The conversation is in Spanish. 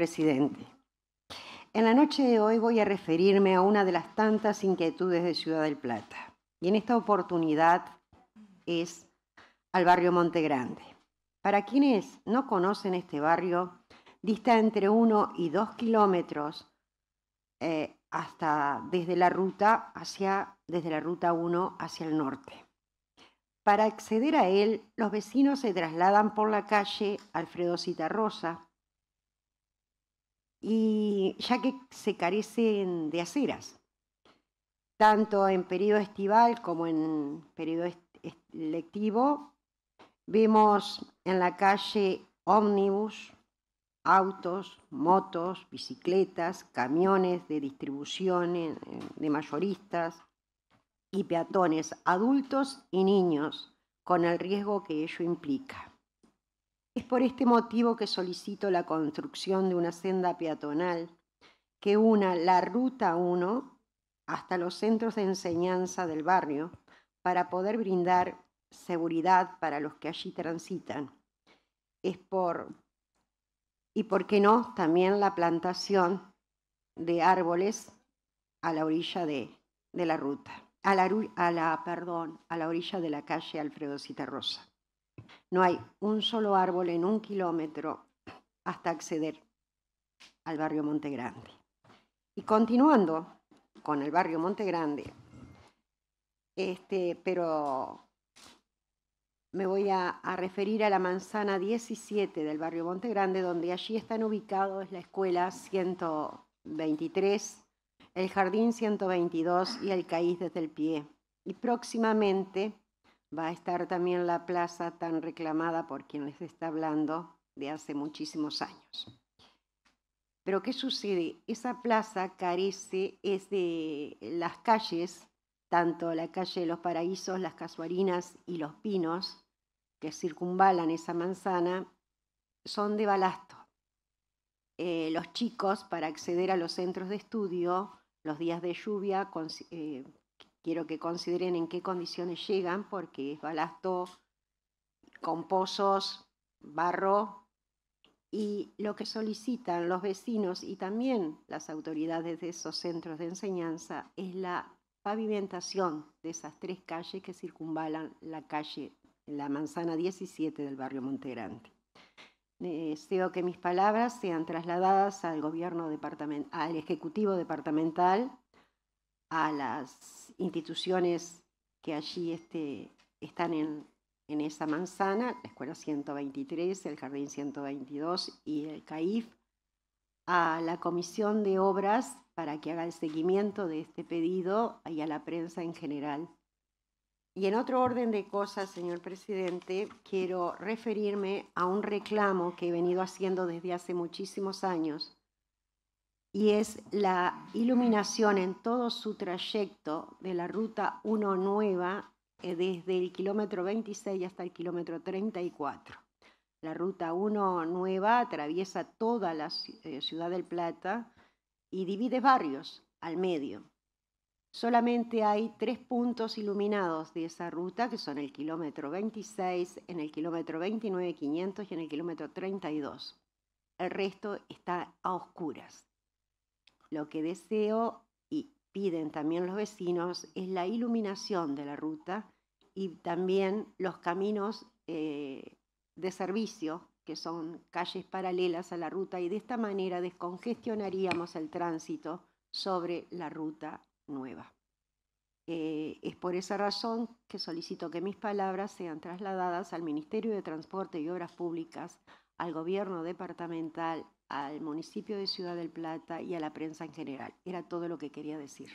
presidente. En la noche de hoy voy a referirme a una de las tantas inquietudes de Ciudad del Plata, y en esta oportunidad es al barrio Monte Grande. Para quienes no conocen este barrio, dista entre 1 y 2 kilómetros eh, hasta desde la ruta hacia desde la ruta 1 hacia el norte. Para acceder a él, los vecinos se trasladan por la calle Alfredo Citarrosa, y ya que se carecen de aceras, tanto en periodo estival como en periodo lectivo. Vemos en la calle ómnibus, autos, motos, bicicletas, camiones de distribución eh, de mayoristas y peatones, adultos y niños, con el riesgo que ello implica. Es por este motivo que solicito la construcción de una senda peatonal que una la Ruta 1 hasta los centros de enseñanza del barrio para poder brindar seguridad para los que allí transitan. Es por, y por qué no, también la plantación de árboles a la orilla de, la ruta, a la, perdón, a la orilla de la calle Alfredo Citarrosa. No hay un solo árbol en un kilómetro hasta acceder al barrio Monte Grande. Y continuando con el barrio Monte Grande, este, pero me voy a, referir a la manzana 17 del barrio Monte Grande, donde allí están ubicados la escuela 123, el jardín 122 y el caíz desde el pie. Y próximamente Va a estar también la plaza tan reclamada por quien les está hablando de hace muchísimos años. Pero ¿qué sucede? Esa plaza carece, es de las calles, tanto la calle de los Paraísos, las Casuarinas y los Pinos, que circunvalan esa manzana, son de balasto. Eh, los chicos, para acceder a los centros de estudio, los días de lluvia, con, eh, quiero que consideren en qué condiciones llegan, porque es balasto con pozos, barro, y lo que solicitan los vecinos y también las autoridades de esos centros de enseñanza es la pavimentación de esas tres calles que circunvalan la calle, la manzana 17 del barrio Montegrante. Deseo que mis palabras sean trasladadas al gobierno departamental, al ejecutivo departamental a las instituciones que allí este, están en, en esa manzana, la Escuela 123, el Jardín 122 y el CAIF, a la Comisión de Obras para que haga el seguimiento de este pedido y a la prensa en general. Y en otro orden de cosas, señor presidente, quiero referirme a un reclamo que he venido haciendo desde hace muchísimos años y es la iluminación en todo su trayecto de la ruta 1 nueva eh, desde el kilómetro 26 hasta el kilómetro 34. La ruta 1 nueva atraviesa toda la eh, ciudad del Plata y divide barrios al medio. Solamente hay tres puntos iluminados de esa ruta, que son el kilómetro 26, en el kilómetro 29 500 y en el kilómetro 32. El resto está a oscuras. Lo que deseo y piden también los vecinos es la iluminación de la ruta y también los caminos eh, de servicio, que son calles paralelas a la ruta, y de esta manera descongestionaríamos el tránsito sobre la ruta nueva. Eh, es por esa razón que solicito que mis palabras sean trasladadas al Ministerio de Transporte y Obras Públicas, al Gobierno Departamental al municipio de Ciudad del Plata y a la prensa en general. Era todo lo que quería decir.